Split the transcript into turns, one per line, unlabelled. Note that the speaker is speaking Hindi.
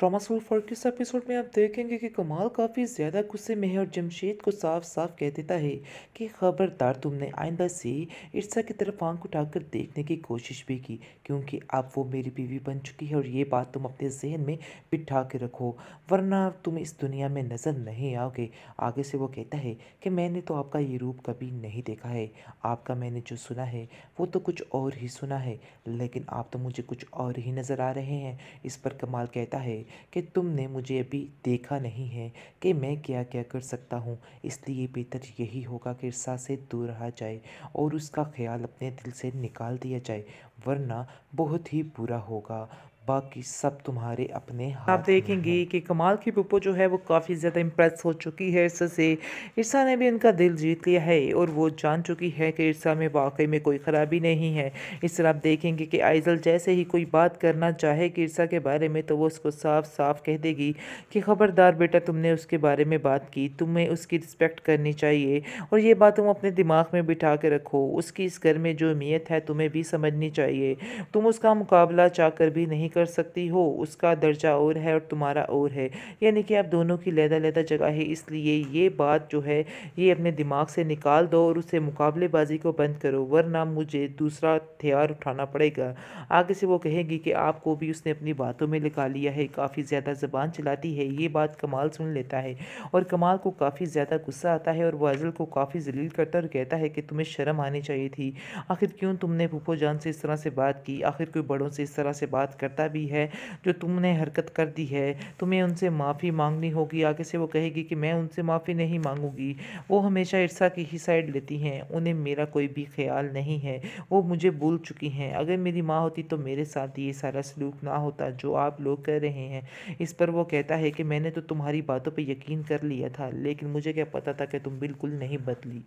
drama school for kiss episode में आप देखेंगे कि कमाल काफ़ी ज़्यादा गुस्से में है और जमशेद को साफ साफ कह देता है कि ख़बरदार तुमने आइंदा से इर्सा की तरफ आंख उठाकर देखने की कोशिश भी की क्योंकि अब वो मेरी बीवी बन चुकी है और ये बात तुम अपने जहन में बिठा के रखो वरना तुम इस दुनिया में नज़र नहीं आओगे आगे से वो कहता है कि मैंने तो आपका ये रूप कभी नहीं देखा है आपका मैंने जो सुना है वो तो कुछ और ही सुना है लेकिन आप तो मुझे कुछ और ही नज़र आ रहे हैं इस पर कमाल कहता है कि तुमने मुझे अभी देखा नहीं है कि मैं क्या क्या कर सकता हूँ इसलिए बेहतर यही होगा कि इर्सा से दूर रहा जाए और उसका ख्याल अपने दिल से निकाल दिया जाए वरना बहुत ही बुरा होगा बाकी सब तुम्हारे अपने हाथ आप देखेंगे कि कमाल की पुप्पो जो है वो काफ़ी ज़्यादा इम्प्रेस हो चुकी है इर्सा से ईर्सा ने भी उनका दिल जीत लिया है और वो जान चुकी है कि ईर्सा में वाकई में कोई ख़राबी नहीं है इस तरह आप देखेंगे कि आइजल जैसे ही कोई बात करना चाहे कि ईर्सा के बारे में तो वो उसको साफ साफ कह देगी कि ख़बरदार बेटा तुमने उसके बारे में बात की तुम्हें उसकी रिस्पेक्ट करनी चाहिए और ये बात तुम अपने दिमाग में बिठा के रखो उसकी इस घर में जो अहमियत है तुम्हें भी समझनी चाहिए तुम उसका मुकाबला चाह भी नहीं कर सकती हो उसका दर्जा और है और तुम्हारा और है यानी कि आप दोनों की लहदा लहदा जगह है इसलिए ये बात जो है ये अपने दिमाग से निकाल दो और उससे मुकाबलेबाजी को बंद करो वरना मुझे दूसरा हथियार उठाना पड़ेगा आगे से वो कहेगी कि आपको भी उसने अपनी बातों में लिखा लिया है काफ़ी ज़्यादा ज़बान चलाती है ये बात कमाल सुन लेता है और कमाल को काफ़ी ज़्यादा गुस्सा आता है और वाजल को काफ़ी जलील करता और कहता है कि तुम्हें शर्म आनी चाहिए थी आखिर क्यों तुमने फूफो जान से इस तरह से बात की आखिर कोई बड़ों से इस तरह से बात करता भी है जो तुमने हरकत कर दी है तुम्हें उनसे माफ़ी मांगनी होगी आगे से वो कहेगी कि मैं उनसे माफ़ी नहीं मांगूंगी वो हमेशा इरसा की ही साइड लेती हैं उन्हें मेरा कोई भी ख्याल नहीं है वो मुझे भूल चुकी हैं अगर मेरी माँ होती तो मेरे साथ ये सारा सलूक ना होता जो आप लोग कर रहे हैं इस पर वो कहता है कि मैंने तो तुम्हारी बातों पर यकीन कर लिया था लेकिन मुझे क्या पता था कि तुम बिल्कुल नहीं बदली